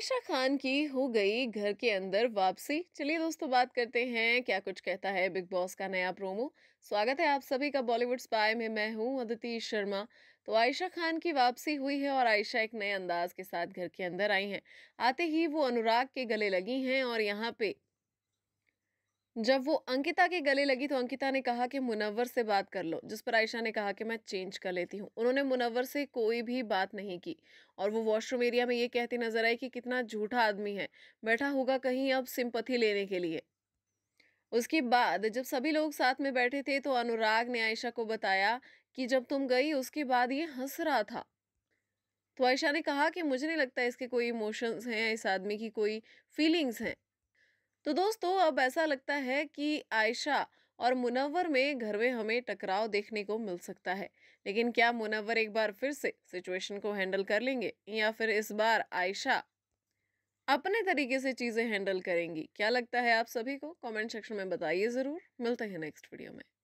आयशा खान की हो गई घर के अंदर वापसी चलिए दोस्तों बात करते हैं क्या कुछ कहता है बिग बॉस का नया प्रोमो स्वागत है आप सभी का बॉलीवुड स्पाई में मैं हूं अदिति शर्मा तो आयशा खान की वापसी हुई है और आयशा एक नए अंदाज के साथ घर के अंदर आई हैं आते ही वो अनुराग के गले लगी हैं और यहाँ पे जब वो अंकिता के गले लगी तो अंकिता ने कहा कि मुनव्वर से बात कर लो जिस पर आयशा ने कहा कि मैं चेंज कर लेती हूँ उन्होंने मुनव्वर से कोई भी बात नहीं की और वो वॉशरूम एरिया में ये कहती नजर आई कि कितना झूठा आदमी है बैठा होगा कहीं अब सिंपथी लेने के लिए उसके बाद जब सभी लोग साथ में बैठे थे तो अनुराग ने आयशा को बताया कि जब तुम गई उसके बाद ये हंस रहा था तो आयशा ने कहा कि मुझे नहीं लगता इसके कोई इमोशंस हैं इस आदमी की कोई फीलिंग्स हैं तो दोस्तों अब ऐसा लगता है कि आयशा और मुनव्वर में घर में हमें टकराव देखने को मिल सकता है लेकिन क्या मुनव्वर एक बार फिर से सिचुएशन को हैंडल कर लेंगे या फिर इस बार आयशा अपने तरीके से चीज़ें हैंडल करेंगी क्या लगता है आप सभी को कमेंट सेक्शन में बताइए ज़रूर मिलते हैं नेक्स्ट वीडियो में